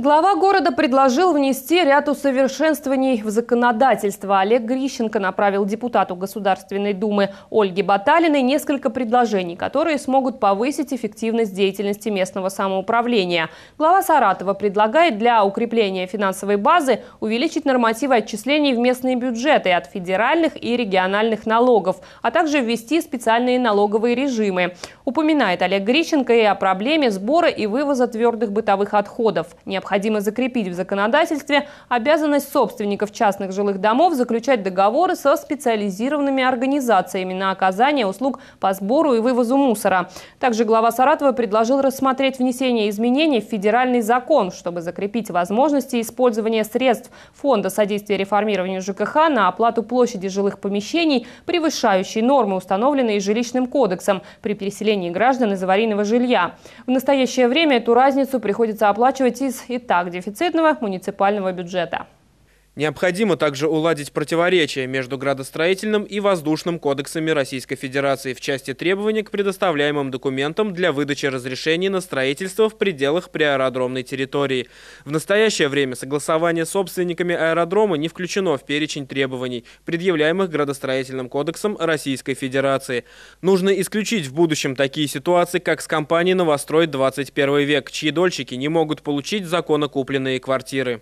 Глава города предложил внести ряд усовершенствований в законодательство. Олег Грищенко направил депутату Государственной Думы Ольге Баталиной несколько предложений, которые смогут повысить эффективность деятельности местного самоуправления. Глава Саратова предлагает для укрепления финансовой базы увеличить нормативы отчислений в местные бюджеты от федеральных и региональных налогов, а также ввести специальные налоговые режимы. Упоминает Олег Грищенко и о проблеме сбора и вывоза твердых бытовых отходов. Необходимо необходимо закрепить в законодательстве обязанность собственников частных жилых домов заключать договоры со специализированными организациями на оказание услуг по сбору и вывозу мусора. Также глава Саратова предложил рассмотреть внесение изменений в федеральный закон, чтобы закрепить возможности использования средств Фонда содействия реформированию ЖКХ на оплату площади жилых помещений, превышающей нормы, установленные жилищным кодексом при переселении граждан из аварийного жилья. В настоящее время эту разницу приходится оплачивать из так дефицитного муниципального бюджета. Необходимо также уладить противоречия между градостроительным и воздушным кодексами Российской Федерации в части требований к предоставляемым документам для выдачи разрешений на строительство в пределах приаэродромной территории. В настоящее время согласование с собственниками аэродрома не включено в перечень требований, предъявляемых градостроительным кодексом Российской Федерации. Нужно исключить в будущем такие ситуации, как с компанией «Новострой 21 век», чьи дольщики не могут получить законокупленные квартиры.